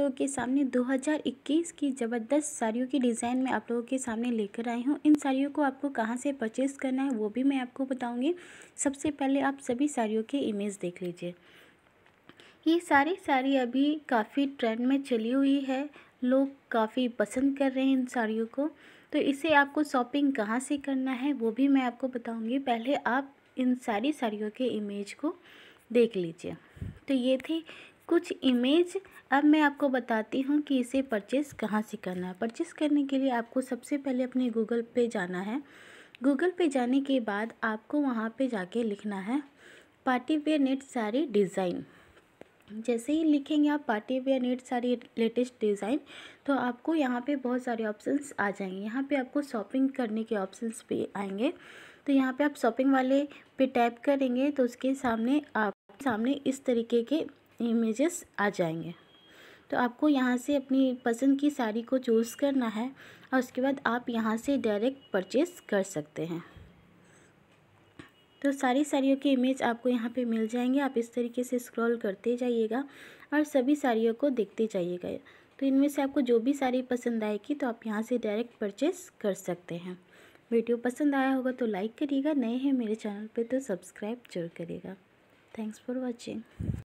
लोगों के सामने 2021 की ज़बरदस्त साड़ियों की डिज़ाइन में आप लोगों के सामने लेकर आई हूँ इन साड़ियों को आपको कहाँ से परचेज़ करना है वो भी मैं आपको बताऊँगी सबसे पहले आप सभी साड़ियों के इमेज देख लीजिए ये सारी साड़ी अभी काफ़ी ट्रेंड में चली हुई है लोग काफ़ी पसंद कर रहे हैं इन साड़ियों को तो इसे आपको शॉपिंग कहाँ से करना है वो भी मैं आपको बताऊँगी पहले आप इन सारी साड़ियों के इमेज को देख लीजिए तो ये थे कुछ इमेज अब मैं आपको बताती हूँ कि इसे परचेज़ कहाँ से करना है परचेज़ करने के लिए आपको सबसे पहले अपने गूगल पे जाना है गूगल पे जाने के बाद आपको वहाँ पे जाके लिखना है party wear net sari design जैसे ही लिखेंगे आप party wear net sari latest design तो आपको यहाँ पे बहुत सारे ऑप्शंस आ जाएंगे यहाँ पे आपको शॉपिंग करने के ऑप्शंस भी आएंगे तो यहाँ पे आप शॉपिंग वाले पे टैप करेंगे तो उसके सामने आप सामने इस तरीके के इमेजेस आ जाएंगे तो आपको यहाँ से अपनी पसंद की साड़ी को चूज़ करना है और उसके बाद आप यहाँ से डायरेक्ट परचेस कर सकते हैं तो सारी साड़ियों के इमेज आपको यहाँ पे मिल जाएंगे आप इस तरीके से स्क्रॉल करते जाइएगा और सभी साड़ियों को देखते जाइएगा तो इनमें से आपको जो भी साड़ी पसंद आएगी तो आप यहाँ से डायरेक्ट परचेस कर सकते हैं वीडियो पसंद आया होगा तो लाइक करिएगा नए हैं मेरे चैनल पे तो सब्सक्राइब जरूर करिएगा थैंक्स फॉर वॉचिंग